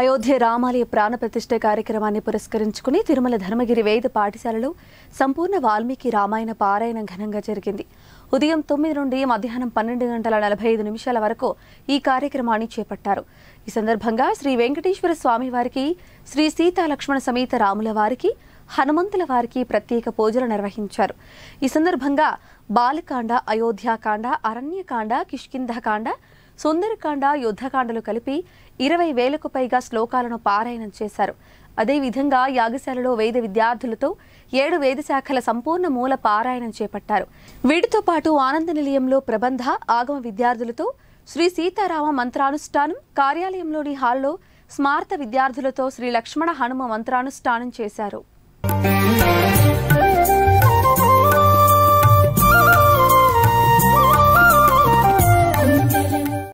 అయోధ్య రామాలయ ప్రాణప్రతిష్ఠ కార్యక్రమాన్ని పురస్కరించుకుని తిరుమల ధర్మగిరి వేద పాఠశాలలో సంపూర్ణ వాల్మీకి రామాయణ పారాయణం ఘనంగా జరిగింది ఉదయం తొమ్మిది నుండి మధ్యాహ్నం పన్నెండు గంటల నలభై ఐదు నిమిషాల వరకు ఈ కార్యక్రమాన్ని చేపట్టారు ఈ సందర్భంగా శ్రీ వెంకటేశ్వర స్వామి వారికి శ్రీ సీతాలక్ష్మణ సమేత రాముల వారికి హనుమంతుల వారికి ప్రత్యేక పూజలు నిర్వహించారు ఈ సందర్భంగా బాలకాండ అయోధ్యాకాండ అరణ్యకాండ కిష్కింధకాండ సుందరకాండ యుద్ధకాండలు కలిపి ఇరవై వేలకు పైగా శ్లోకాలను పారాయణం చేశారు అదేవిధంగా యాగశాలలో వేద విద్యార్థులతో ఏడు వేద శాఖల సంపూర్ణ మూల పారాయణం చేపట్టారు వీటితో పాటు ఆనంద నిలయంలో ప్రబంధ ఆగమ విద్యార్థులతో శ్రీ సీతారామ మంత్రానుష్ఠానం కార్యాలయంలోని హాల్లో స్మార్త విద్యార్థులతో శ్రీ లక్ష్మణ హనుమ మంత్రానుష్ఠానం చేశారు